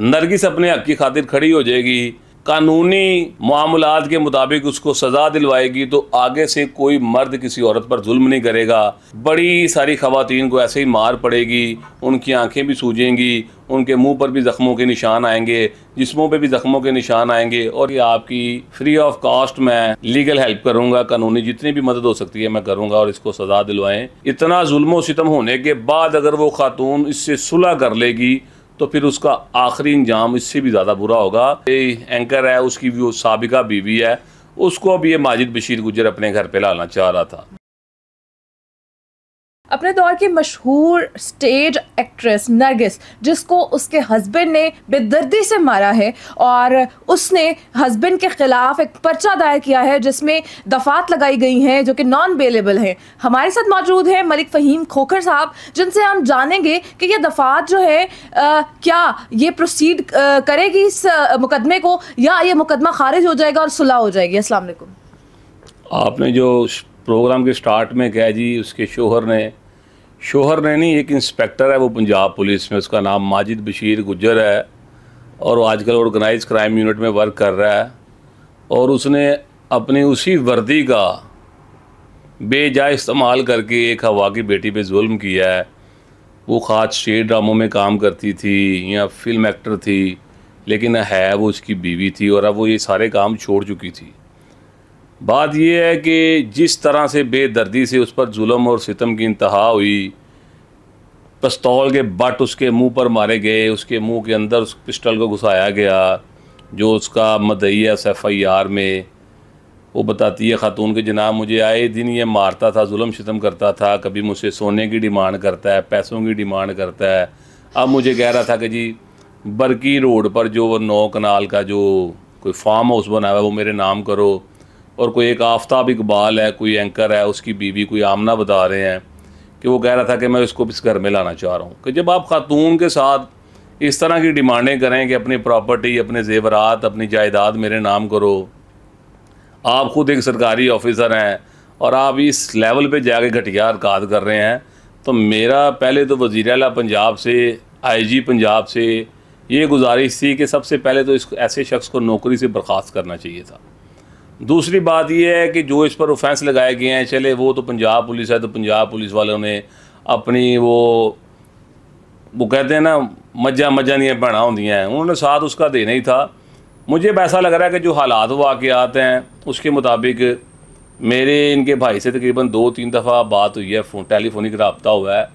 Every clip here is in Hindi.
नरगिस अपने हक की खातिर खड़ी हो जाएगी कानूनी मामला के मुताबिक उसको सज़ा दिलवाएगी तो आगे से कोई मर्द किसी औरत पर जुल्म नहीं करेगा बड़ी सारी खातन को ऐसे ही मार पड़ेगी उनकी आंखें भी सूझेंगी उनके मुंह पर भी ज़ख्मों के निशान आएंगे जिस्मों पे भी ज़ख्मों के निशान आएंगे और ये आपकी फ्री ऑफ कॉस्ट मैं लीगल हेल्प करूंगा कानूनी जितनी भी मदद हो सकती है मैं करूंगा और इसको सज़ा दिलवाएं इतना जुल्म सितम होने के बाद अगर वो खातून इससे सुलह कर लेगी तो फिर उसका आखिरी इंजाम इससे भी ज़्यादा बुरा होगा ये एंकर है उसकी भी वो सबका बीवी है उसको अभी ये माजिद बशीर गुजर अपने घर पे लाना चाह रहा था अपने दौर की मशहूर स्टेज एक्ट्रेस नरगिस जिसको उसके हस्बैंड ने बेदर्दी से मारा है और उसने हस्बैंड के ख़िलाफ़ एक पर्चा दायर किया है जिसमें दफात लगाई गई हैं जो कि नॉन अवेलेबल हैं हमारे साथ मौजूद हैं मलिक फ़हीम खोखर साहब जिनसे हम जानेंगे कि ये दफात जो है आ, क्या ये प्रोसीड करेगी इस मुकदमे को या ये मुकदमा खारिज हो जाएगा और सुलह हो जाएगी असल आपने जो प्रोग्राम के स्टार्ट में कहा जी उसके शोहर ने शोहर नैनी एक इंस्पेक्टर है वो पंजाब पुलिस में उसका नाम माजिद बशीर गुजर है और वो आजकल ऑर्गेनाइज क्राइम यूनिट में वर्क कर रहा है और उसने अपनी उसी वर्दी का बेजा इस्तेमाल करके एक हवा की बेटी पे जुल्म किया है वो ख़ास स्टेट ड्रामों में काम करती थी या फिल्म एक्टर थी लेकिन है वो उसकी बीवी थी और अब वो ये सारे काम छोड़ चुकी थी बात यह है कि जिस तरह से बेदर्दी से उस पर जुलम और सितम की इंतहा हुई पिस्तौल के बट उसके मुंह पर मारे गए उसके मुंह के अंदर उस पिस्टल को घुसाया गया जो उसका मदैया सफ़ आर में वो बताती है ख़ातून के जनाब मुझे आए दिन ये मारता था जुलम शतम करता था कभी मुझसे सोने की डिमांड करता है पैसों की डिमांड करता है अब मुझे कह रहा था कि जी बरकी रोड पर जो वो नौ कनाल का जो कोई फार्म हाउस बना हुआ है वो मेरे नाम करो और कोई एक आफ्ताब इकबाल है कोई एंकर है उसकी बीवी कोई आमना बता रहे हैं कि वो कह रहा था कि मैं उसको इस घर में लाना चाह रहा हूँ कि जब आप ख़ातून के साथ इस तरह की डिमांडें करें कि अपनी प्रॉपर्टी अपने जेवरात अपनी जायदाद मेरे नाम करो आप खुद एक सरकारी ऑफिसर हैं और आप इस लेवल पे जाके घटिया अरक़ात कर रहे हैं तो मेरा पहले तो वज़ी अला पंजाब से आईजी पंजाब से ये गुजारिश थी कि सबसे पहले तो इस ऐसे शख्स को नौकरी से बर्खास्त करना चाहिए था दूसरी बात यह है कि जो इस पर ऑफेंस लगाए गए हैं चले वो तो पंजाब पुलिस है तो पंजाब पुलिस वालों ने अपनी वो वो कहते हैं ना मज्जा मज्जा नहीं भैणा होंगी हैं उन्होंने साथ उसका देना ही था मुझे ऐसा लग रहा है कि जो हालात आते हैं उसके मुताबिक मेरे इनके भाई से तकरीबन दो तीन दफ़ा बात हुई है फ़ोन टेलीफोनिक रबता हुआ है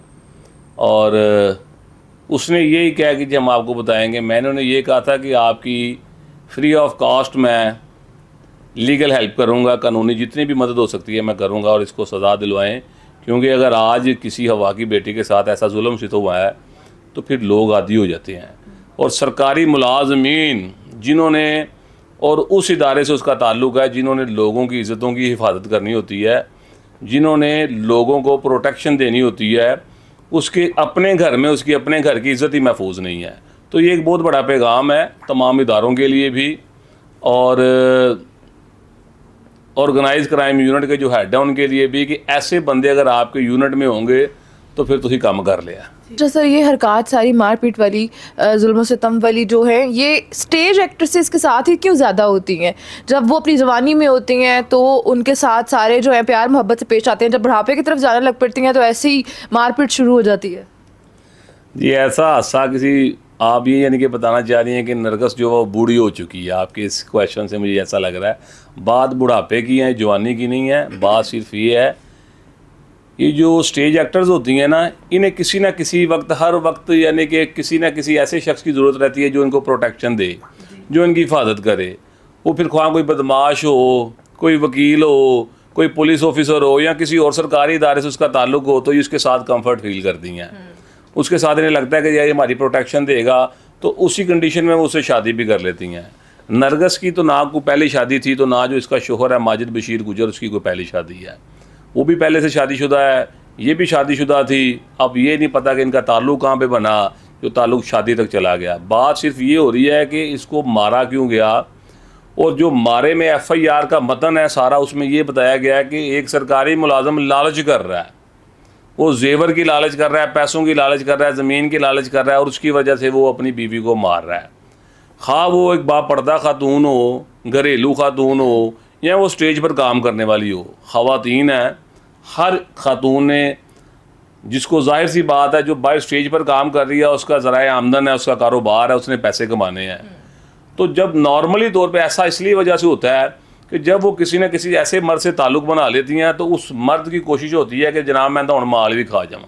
और उसने यही कहा कि जी हम आपको बताएंगे मैंने उन्हें ये कहा था कि आपकी फ़्री ऑफ कॉस्ट में लीगल हेल्प करूँगा कानूनी जितनी भी मदद हो सकती है मैं करूँगा और इसको सज़ा दिलवाएँ क्योंकि अगर आज किसी हवा की बेटी के साथ ऐसा जुल्म शित हुआ है तो फिर लोग आदि हो जाते हैं और सरकारी मुलाजमीन जिन्होंने और उस इदारे से उसका ताल्लुक है जिन्होंने लोगों की इज़्ज़तों की हिफाजत करनी होती है जिन्होंने लोगों को प्रोटेक्शन देनी होती है उसके अपने घर में उसकी अपने घर की इज़्ज़त ही महफूज नहीं है तो ये एक बहुत बड़ा पैगाम है तमाम इदारों के लिए भी और ऑर्गेनाइज क्राइम यूनिट के जो हैड है उनके लिए भी कि ऐसे बंदे अगर आपके यूनिट में होंगे तो फिर तुम काम कर लिया जो अच्छा, सर ये हरकत सारी मारपीट वाली जुल्म सितम वाली जो है ये स्टेज एक्ट्रेसेस के साथ ही क्यों ज़्यादा होती हैं जब वो अपनी जवानी में होती हैं तो उनके साथ सारे जो है प्यार मोहब्बत से पेश आते हैं जब बुढ़ापे की तरफ जाने लग पड़ती हैं तो ऐसे ही मारपीट शुरू हो जाती है ये ऐसा हादसा किसी आप ये यानी कि बताना चाह रही हैं कि नरगस जो है वो बूढ़ी हो चुकी है आपके इस क्वेश्चन से मुझे ऐसा लग रहा है बात बुढ़ापे की है जवानी की नहीं है बात सिर्फ ये है ये जो स्टेज एक्टर्स होती हैं ना इन्हें किसी ना किसी वक्त हर वक्त यानी कि किसी ना किसी ऐसे शख्स की ज़रूरत रहती है जो इनको प्रोटेक्शन दे जो इनकी हिफाजत करे वो फिर ख्वाह कोई बदमाश हो कोई वकील हो कोई पुलिस ऑफिसर हो या किसी और सरकारी इदारे से उसका ताल्लुक हो तो ये उसके साथ कंफर्ट फील करती हैं उसके साथ इन्हें लगता है कि यार ये हमारी प्रोटेक्शन देगा तो उसी कंडीशन में वो उससे शादी भी कर लेती हैं नरगस की तो ना को पहली शादी थी तो ना जो इसका शोहर है माजिद बशीर गुजर उसकी कोई पहली शादी है वो भी पहले से शादीशुदा है ये भी शादीशुदा थी अब ये नहीं पता कि इनका ताल्लुक कहाँ पे बना जो ताल्लुक शादी तक चला गया बात सिर्फ ये हो रही है कि इसको मारा क्यों गया और जो मारे में एफआईआर का मतन है सारा उसमें ये बताया गया है कि एक सरकारी मुलाजम लालच कर रहा है वो जेवर की लालच कर रहा है पैसों की लालच कर रहा है ज़मीन की लालच कर रहा है और उसकी वजह से वो अपनी बीवी को मार रहा है खा वो एक पर्दा खातून हो घरेलू खातून हो या वो स्टेज पर काम करने वाली हो खातन है हर खातून ने जिसको जाहिर सी बात है जो बाहर स्टेज पर काम कर रही है उसका ज़रा आमदन है उसका कारोबार है उसने पैसे कमाने हैं तो जब नॉर्मली तौर पे ऐसा इसलिए वजह से होता है कि जब वो किसी ना किसी ऐसे मर्द से ताल्लुक बना लेती हैं तो उस मर्द की कोशिश होती है कि जनाब मैं तो हूँ माल भी खा जाऊँ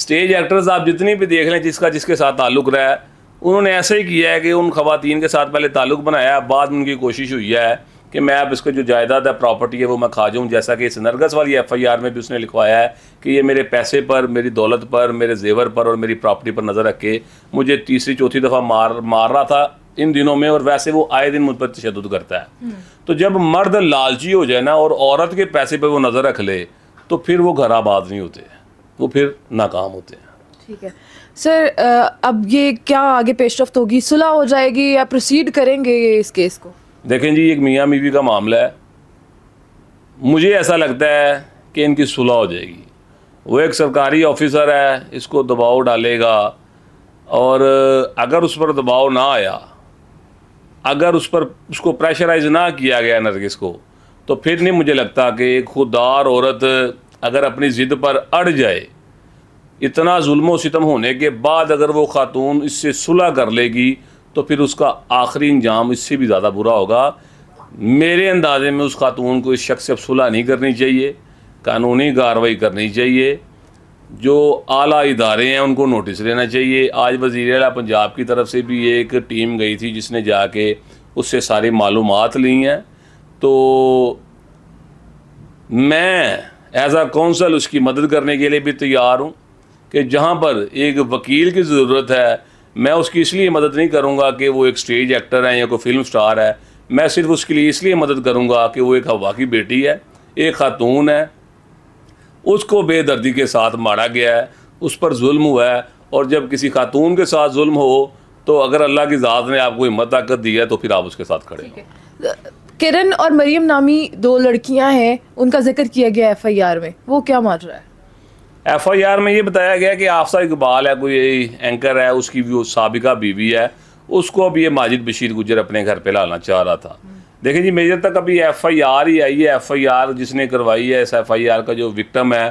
स्टेज एक्टर्स आप जितनी भी देख लें जिसका जिसके साथ ताल्लुक रहा है उन्होंने ऐसा ही किया है कि उन खातन के साथ पहले ताल्लुक बनाया बाद में उनकी कोशिश हुई है कि मैं अब इसका जो जायदाद है प्रॉपर्टी है वो मैं खा जाऊँ जैसा कि इस नरगस वाली एफ़ आई आर में भी उसने लिखवाया है कि ये मेरे पैसे पर मेरी दौलत पर मेरे जेवर पर और मेरी प्रॉपर्टी पर नज़र रख के मुझे तीसरी चौथी दफ़ा मार मार रहा था इन दिनों में और वैसे वो आए दिन मुझ पर तशद करता है हम्म। तो जब मर्द लालची हो जाए ना और औरत के पैसे पर वो नज़र रख ले तो फिर वो घर आबाद नहीं होते वो फिर नाकाम होते हैं ठीक है सर अब ये क्या आगे रफ्त तो होगी सुलह हो जाएगी या प्रोसीड करेंगे इस केस को देखें जी एक मियाँ बीवी का मामला है मुझे ऐसा लगता है कि इनकी सुलह हो जाएगी वो एक सरकारी ऑफिसर है इसको दबाव डालेगा और अगर उस पर दबाव ना आया अगर उस पर उसको प्रेशराइज ना किया गया नरगिस को तो फिर नहीं मुझे लगता कि खुदार औरत अगर अपनी ज़िद पर अड़ जाए इतना जुल्म सितम होने के बाद अगर वो खातून इससे सुलह कर लेगी तो फिर उसका आखिरी इंजाम इससे भी ज़्यादा बुरा होगा मेरे अंदाजे में उस खातून को इस शख्स से अब सुलह नहीं करनी चाहिए कानूनी कार्रवाई करनी चाहिए जो आला इदारे हैं उनको नोटिस लेना चाहिए आज वज़ी अला पंजाब की तरफ से भी एक टीम गई थी जिसने जाके उससे सारी मालूम ली हैं तो मैं एज आ कौंसल उसकी मदद करने के लिए भी तैयार हूँ कि जहाँ पर एक वकील की ज़रूरत है मैं उसकी इसलिए मदद नहीं करूँगा कि वो एक स्टेज एक्टर है या कोई फिल्म स्टार है मैं सिर्फ उसके लिए इसलिए मदद करूँगा कि वो एक हवा की बेटी है एक खातून है उसको बेदर्दी के साथ मारा गया है उस पर जुल्म हुआ है और जब किसी खातून के साथ जुल्म हो तो अगर अल्लाह की ज़ात ने आपको हिम्मत ताकत दी है तो फिर आप उसके साथ खड़े हो किरण और मरियम नामी दो लड़कियां हैं उनका जिक्र किया गया एफ आई आर में वो क्या मार रहा है एफ आई आर में ये बताया गया कि आफसा इकबाल है कोई एंकर है उसकी भी सबका बीवी है उसको अब ये माजिद बशीर गुजर अपने घर पे लाना चाह रहा था देखिए जी मेजर तक अभी एफ आई आर ही आई है एफ आई आर जिसने करवाई है इस एफ आई आर का जो विक्टम है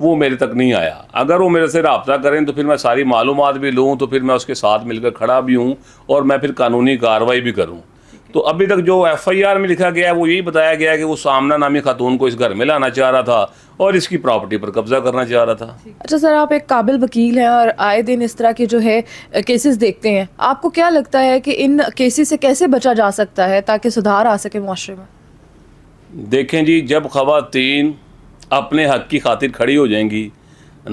वो मेरे तक नहीं आया अगर वो मेरे से रबता करें तो फिर मैं सारी मालूम भी लूँ तो फिर मैं उसके साथ मिलकर खड़ा भी हूँ और मैं फिर कानूनी कार्रवाई भी करूँ तो अभी तक जो एफ़ आई आर में लिखा गया है वो यही बताया गया है कि वो सामना नामी खातून को इस घर में लाना चाह रहा था और इसकी प्रॉपर्टी पर कब्जा करना चाह रहा था अच्छा सर आप एक काबिल वकील हैं और आए दिन इस तरह के जो है केसेस देखते हैं आपको क्या लगता है कि इन केसेस से कैसे बचा जा सकता है ताकि सुधार आ सके माशरे में देखें जी जब खातन अपने हक की खातिर खड़ी हो जाएंगी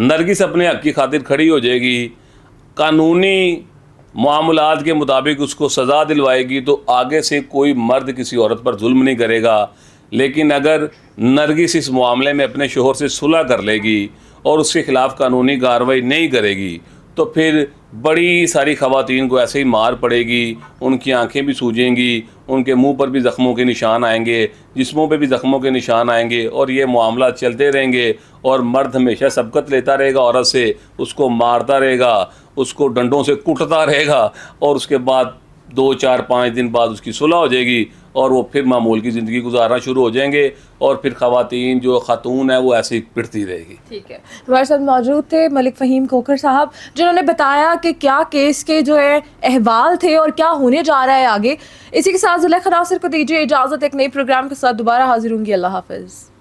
नरगिस अपने हक की खातिर खड़ी हो जाएगी कानूनी मामलात के मुताबिक उसको सज़ा दिलवाएगी तो आगे से कोई मर्द किसी औरत पर जुल्म नहीं करेगा लेकिन अगर नरगिस इस मामले में अपने शोहर से सुलह कर लेगी और उसके ख़िलाफ़ कानूनी कार्रवाई नहीं करेगी तो फिर बड़ी सारी खातन को ऐसे ही मार पड़ेगी उनकी आंखें भी सूझेंगी उनके मुंह पर भी ज़ख्मों के निशान आएंगे जिस्मों पे भी ज़ख्मों के निशान आएंगे और ये मामला चलते रहेंगे और मर्द हमेशा सबकत लेता रहेगा औरत से उसको मारता रहेगा उसको डंडों से कुटता रहेगा और उसके बाद दो चार पाँच दिन बाद उसकी सुलह हो जाएगी और वो फिर मामूल की ज़िंदगी गुजारना शुरू हो जाएंगे और फिर खातन जो खातून है वो ऐसे ही पिटती रहेगी ठीक है हमारे साथ मौजूद थे मलिक फ़हीम कोकर साहब जिन्होंने बताया कि क्या केस के जो है अहवाल थे और क्या होने जा रहा है आगे इसी के साथ जुल्खा खनासर को दीजिए इजाज़त एक नए प्रोग्राम के साथ दोबारा हाजिर होंगी अल्लाह हाफिज़